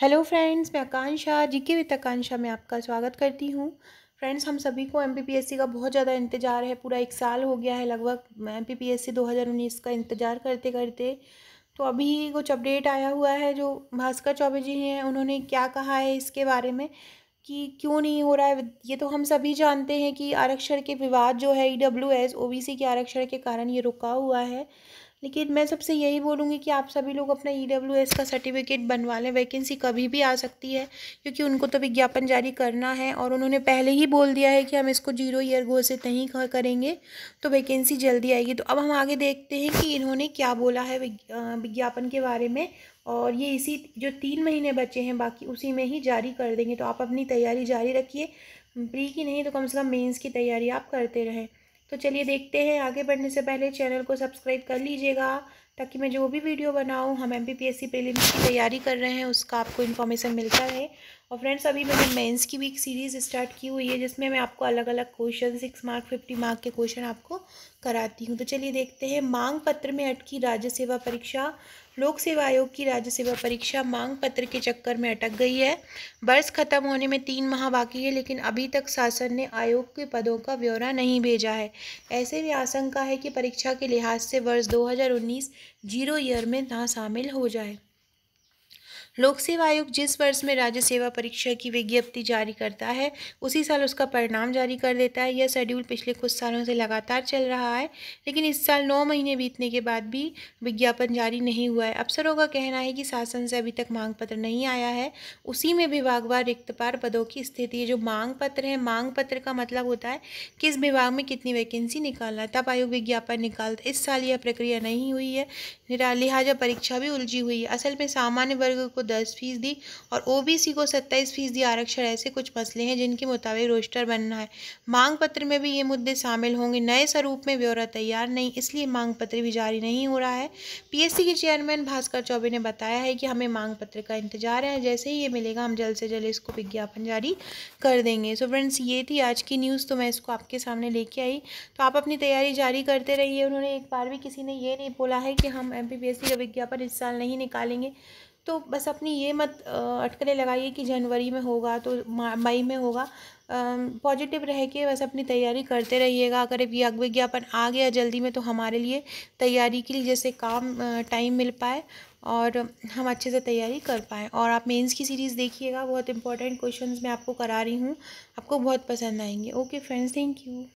hello friends मैं आकांक्षा GK with आकांक्षा में आपका स्वागत करती हूँ फ्रेंड्स हम सभी को एमपीपीएससी का बहुत ज़्यादा इंतज़ार है पूरा एक साल हो गया है लगभग एमपीपीएससी 2019 का इंतज़ार करते करते तो अभी कुछ अपडेट आया हुआ है जो भास्कर चौबे जी हैं उन्होंने क्या कहा है इसके बारे में कि क्यों नहीं हो रहा है ये तो हम सभी जानते हैं कि आरक्षण के विवाद जो है E W S O B C के आरक्षण के कारण ये रुका हुआ है लेकिन मैं सबसे यही बोलूँगी कि आप सभी लोग अपना ई डब्ल्यू एस का सर्टिफिकेट बनवा लें वैकेंसी कभी भी आ सकती है क्योंकि उनको तो विज्ञापन जारी करना है और उन्होंने पहले ही बोल दिया है कि हम इसको जीरो ईयर घोषित नहीं करेंगे तो वैकेंसी जल्दी आएगी तो अब हम आगे देखते हैं कि इन्होंने क्या बोला है विज्ञापन के बारे में और ये इसी जो तीन महीने बचे हैं बाकी उसी में ही जारी कर देंगे तो आप अपनी तैयारी जारी रखिए प्री की नहीं तो कम से कम मेंस की तैयारी आप करते रहें तो चलिए देखते हैं आगे बढ़ने से पहले चैनल को सब्सक्राइब कर लीजिएगा ताकि मैं जो भी वीडियो बनाऊँ हम M B P S C prelims की तैयारी कर रहे हैं उसका आपको इन्फॉर्मेशन मिलता रहे और फ्रेंड्स अभी मैंने मेंस की भी एक सीरीज़ स्टार्ट की हुई है जिसमें मैं आपको अलग अलग question six mark fifty mark के क्वेश्चन आपको कराती हूँ तो चलिए देखते हैं मांग पत्र में अटकी राज्य सेवा परीक्षा लोक सेवा आयोग की राज्य सेवा परीक्षा मांग पत्र के चक्कर में अटक गई है वर्ष खत्म होने में तीन माह बाकी है लेकिन अभी तक शासन ने आयोग के पदों का ब्यौरा नहीं भेजा है ऐसे में आशंका है कि परीक्षा के लिहाज से वर्ष 2019 जीरो ईयर में ना शामिल हो जाए लोक सेवा आयोग जिस वर्ष में राज्य सेवा परीक्षा की विज्ञप्ति जारी करता है उसी साल उसका परिणाम जारी कर देता है यह शेड्यूल पिछले कुछ सालों से लगातार चल रहा है लेकिन इस साल नौ महीने बीतने के बाद भी विज्ञापन जारी नहीं हुआ है अफसरों का कहना है कि शासन से अभी तक मांग पत्र नहीं आया है उसी में विभागवार रिक्तपार पदों की स्थिति है जो मांग पत्र है मांग पत्र का मतलब होता है किस विभाग में कितनी वैकेंसी निकालना है तब आयोग विज्ञापन निकालता इस साल यह प्रक्रिया नहीं हुई है लिहाजा परीक्षा भी उलझी हुई है असल में सामान्य वर्ग को दस फीसदी और ओबीसी को सत्ताईस फीसदी आरक्षण ऐसे कुछ मसले हैं जिनके मुताबिक रोस्टर बनना है मांग पत्र में भी ये मुद्दे शामिल होंगे नए स्वरूप में ब्यौरा तैयार नहीं इसलिए मांग पत्र भी जारी नहीं हो रहा है पीएससी के चेयरमैन भास्कर चौबे ने बताया है कि हमें मांग पत्र का इंतजार है जैसे ही ये मिलेगा हम जल्द से जल्द इसको विज्ञापन जारी कर देंगे सो फ्रेंड्स ये थी आज की न्यूज़ तो मैं इसको आपके सामने लेके आई तो आप अपनी तैयारी जारी करते रहिए उन्होंने एक बार भी किसी ने ये नहीं बोला है कि हम एम का विज्ञापन इस साल नहीं निकालेंगे तो बस अपनी ये मत अटकलें लगाइए कि जनवरी में होगा तो मई में होगा पॉजिटिव रह के बस अपनी तैयारी करते रहिएगा अगर यज्ञ विज्ञापन आ गया जल्दी में तो हमारे लिए तैयारी के लिए जैसे काम टाइम मिल पाए और हम अच्छे से तैयारी कर पाएँ और आप मेंस की सीरीज़ देखिएगा बहुत इंपॉर्टेंट क्वेश्चंस मैं आपको करा रही हूँ आपको बहुत पसंद आएंगे ओके फ्रेंड्स थैंक यू